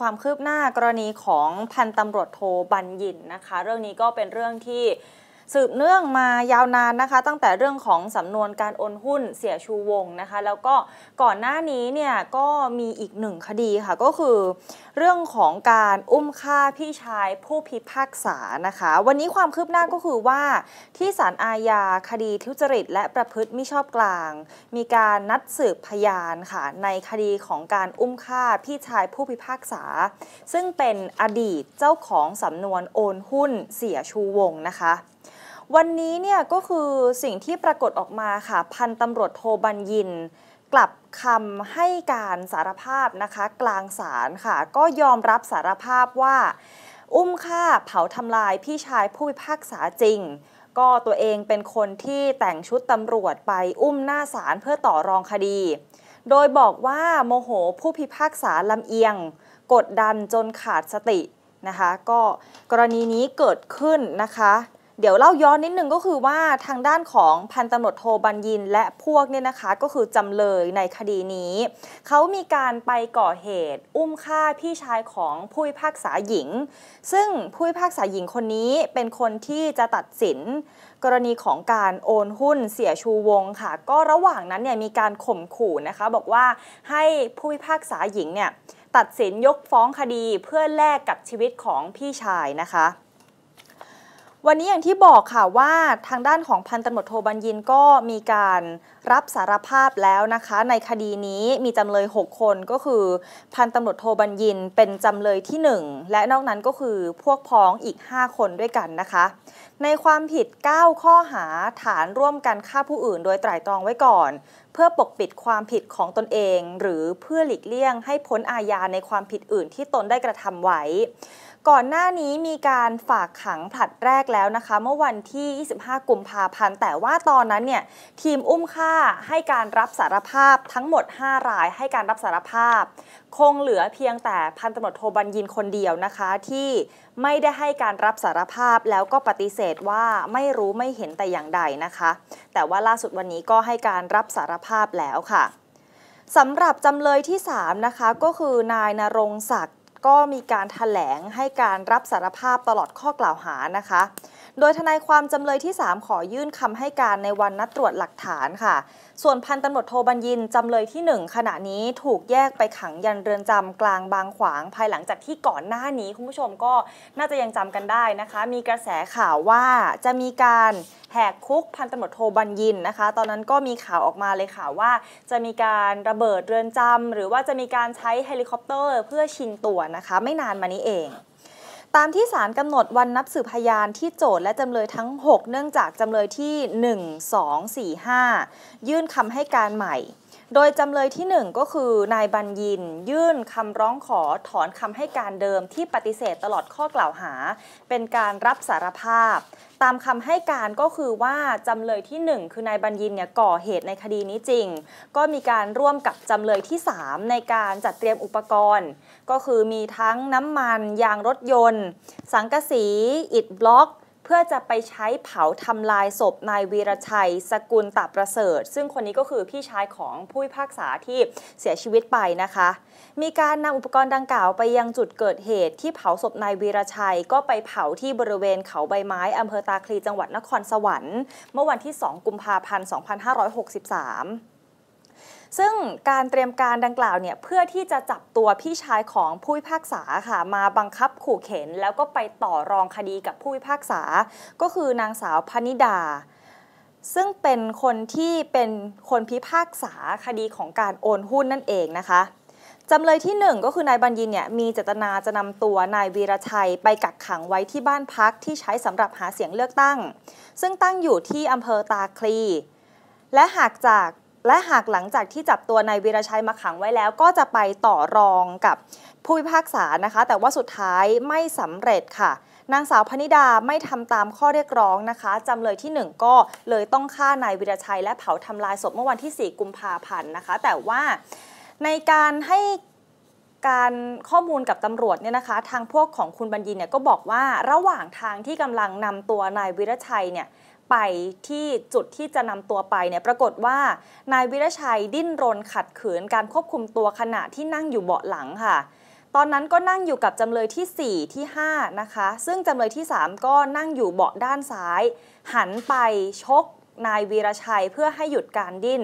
ความคืบหน้ากรณีของพันตำรวจโทบัญญินนะคะ เรื่องนี้ก็เป็นเรื่องที่สืบเนื่องมายาวนานนะคะ ตั้งแต่เรื่องของสำนวนการโอนหุ้นเสียชูวงนะคะ แล้วก็ก่อนหน้านี้เนี่ยก็มีอีกหนึ่งคดีค่ะก็คือ เรื่องของการอุ้มฆ่าพี่ชายผู้พิพากษานะคะ วันนี้ความคืบหน้าก็คือว่า ที่ศาลอาญาคดีทุจริต และประพฤติมิชอบกลาง มีการนัดสืบพยานค่ะในคดีของการอุ้มฆ่าพี่ชายผู้พิพากษา ซึ่งเป็นอดีตเจ้าของสำนวนโอนหุ้นเสียชูวงนะคะวันนี้เนี่ยก็คือสิ่งที่ปรากฏออกมาค่ะ พันตำรวจโทบัญญิน กลับคำให้การสารภาพนะคะ กลางศาลค่ะ ก็ยอมรับสารภาพว่า อุ้มฆ่าเผาทำลายพี่ชายผู้พิพากษาจริง ก็ตัวเองเป็นคนที่แต่งชุดตำรวจไปอุ้มหน้าศาลเพื่อต่อรองคดี โดยบอกว่าโมโหผู้พิพากษาลำเอียง กดดันจนขาดสตินะคะ ก็กรณีนี้เกิดขึ้นนะคะเดี๋ยวเล่าย้อนนิดนึงก็คือว่าทางด้านของพันตำรวจโทบัญญินและพวกเนี่ยนะคะ ก็คือจำเลยในคดีนี้เขามีการไปก่อเหตุ อุ้มฆ่าพี่ชายของผู้พิพากษาหญิง ซึ่งผู้พิพากษาหญิงคนนี้เป็นคนที่จะตัดสิน กรณีของการโอนหุ้นเสียชูวงค่ะ ก็ระหว่างนั้นเนี่ยมีการข่มขู่นะคะ บอกว่าให้ผู้พิพากษาหญิงเนี่ยตัดสินยกฟ้องคดีเพื่อแลกกับชีวิตของพี่ชายนะคะวันนี้อย่างที่บอกค่ะว่าทางด้านของพันตำรวจโทบัญญินก็มีการรับสารภาพแล้วนะคะ ในคดีนี้มีจำเลย 6 คนก็คือพันตำรวจโทบัญญินเป็นจำเลยที่ 1 และนอกนั้นก็คือพวกพ้องอีก 5 คนด้วยกันนะคะ ในความผิด 9 ข้อหาฐานร่วมกันฆ่าผู้อื่นโดยไตร่ตรองไว้ก่อนเพื่อปกปิดความผิดของตนเอง หรือเพื่อหลีกเลี่ยง ให้พ้นอาญาในความผิดอื่นที่ตนได้กระทำไว้ ก่อนหน้านี้มีการฝากขังผลัดแรกแล้วนะคะ เมื่อวันที่ 25 กุมภาพันธ์แต่ว่าตอนนั้นเนี่ย ทีมอุ้มฆ่าให้การรับสารภาพทั้งหมด 5 รายให้การรับสารภาพ คงเหลือเพียงแต่พันตำรวจโทบัญญินคนเดียวนะคะที่ไม่ได้ให้การรับสารภาพแล้วก็ปฏิเสธว่าไม่รู้ไม่เห็นแต่อย่างใดนะคะ แต่ว่าล่าสุดวันนี้ก็ให้การรับสารภาพแล้วค่ะสำหรับจำเลยที่3นะคะก็คือนายนรงศักดิ์ก็มีการถแถลงให้การรับสารภาพตลอดข้อกล่าวหานะคะโดยทนายความจำเลยที่ 3 ขอยื่นคำให้การในวันนัดตรวจหลักฐานค่ะ ส่วนพันตำรวจโทบัญญินจำเลยที่ 1 ขณะนี้ถูกแยกไปขังยันเรือนจำกลางบางขวางภายหลังจากที่ก่อนหน้านี้คุณผู้ชมก็น่าจะยังจำกันได้นะคะ มีกระแสข่าวว่าจะมีการแหกคุกพันตำรวจโทบัญญินนะคะ ตอนนั้นก็มีข่าวออกมาเลยค่ะว่าจะมีการระเบิดเรือนจำหรือว่าจะมีการใช้เฮลิคอปเตอร์ เพื่อชิงตัวนะคะ ไม่นานมานี้เองตามที่ศาลกำหนดวันนับสืบพยานที่โจทและจำเลยทั้ง 6 เนื่องจากจำเลยที่ 1 2 4 5 ยื่นคำให้การใหม่โดยจำเลยที่ 1 ก็คือนายบัญญินยื่นคำร้องขอถอนคำให้การเดิมที่ปฏิเสธตลอดข้อกล่าวหา เป็นการรับสารภาพ ตามคำให้การก็คือว่า จำเลยที่ 1 คือนายบัญญินเนี่ยก่อเหตุในคดีนี้จริง ก็มีการร่วมกับจำเลยที่ 3 ในการจัดเตรียมอุปกรณ์ ก็คือมีทั้งน้ำมัน ยางรถยนต์ สังกะสีอิฐบล็อกเพื่อจะไปใช้เผาทำลายศพนายวีรชัย สกุลตับประเสริฐ ซึ่งคนนี้ก็คือพี่ชายของผู้พิพากษาที่เสียชีวิตไปนะคะ มีการนำอุปกรณ์ดังกล่าวไปยังจุดเกิดเหตุที่เผาศพนายวีรชัย ก็ไปเผาที่บริเวณเขาใบไม้อำเภอตาคลีจังหวัดนครสวรรค์ เมื่อวันที่ 2 กุมภาพันธ์ 2563ซึ่งการเตรียมการดังกล่าวเนี่ยเพื่อที่จะจับตัวพี่ชายของผู้พิพากษาค่ะมาบังคับขู่เข็นแล้วก็ไปต่อรองคดีกับผู้พิพากษา ก็คือนางสาวพนิดา ซึ่งเป็นคนที่เป็นคนพิพากษาคดีของการโอนหุ้นนั่นเองนะคะจำเลยที่ 1 ก็คือนายบัญญินเนี่ยมีเจตนาจะนำตัวนายวีรชัยไปกักขังไว้ที่บ้านพักที่ใช้สำหรับหาเสียงเลือกตั้ง ซึ่งตั้งอยู่ที่อำเภอตาคลีและหากจากและหากหลังจากที่จับตัวนายวีรชัยมาขังไว้แล้วก็จะไปต่อรองกับผู้พิพากษานะคะ แต่ว่าสุดท้ายไม่สำเร็จค่ะ นางสาวพนิดาไม่ทำตามข้อเรียกร้องนะคะจำเลยที่ 1 ก็เลยต้องฆ่านายวีรชัยและเผาทำลายศพเมื่อวันที่ 4 กุมภาพันธ์นะคะ แต่ว่าในการให้การข้อมูลกับตำรวจเนี่ยนะคะ ทางพวกของคุณบัญญินเนี่ยก็บอกว่าระหว่างทางที่กำลังนำตัวนายวีรชัยเนี่ยไปที่จุดที่จะนำตัวไปเนี่ยปรากฏว่า นายวิรชัยดิ้นรนขัดขืนการควบคุมตัวขณะที่นั่งอยู่เบาะหลังค่ะ ตอนนั้นก็นั่งอยู่กับจำเลยที่4ที่5นะคะซึ่งจำเลยที่ 3 ก็นั่งอยู่เบาะด้านซ้าย หันไปชกนายวีรชัยเพื่อให้หยุดการดิ้น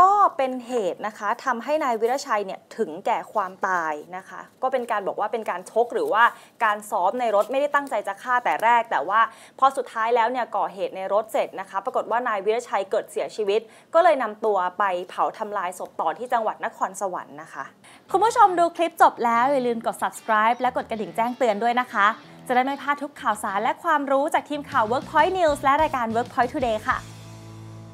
ก็เป็นเหตุนะคะทำให้นายวิรชัยเนี่ยถึงแก่ความตายนะคะ ก็เป็นการบอกว่าเป็นการชกหรือว่าการซ้อมในรถไม่ได้ตั้งใจจะฆ่าแต่แรก แต่ว่า พอสุดท้ายแล้วเนี่ยก่อเหตุในรถเสร็จนะคะปรากฏว่านายวิรชัยเกิดเสียชีวิต ก็เลยนำตัวไปเผาทำลายศพต่อที่จังหวัดนครสวรรค์นะคะคุณผู้ชมดูคลิปจบแล้วอย่าลืมกด subscribe และกดกระดิ่งแจ้งเตือนด้วยนะคะ จะได้ไม่พลาดทุกข่าวสาร และความรู้จากทีมข่าว Workpoint News และรายการ Workpoint Today ค่ะ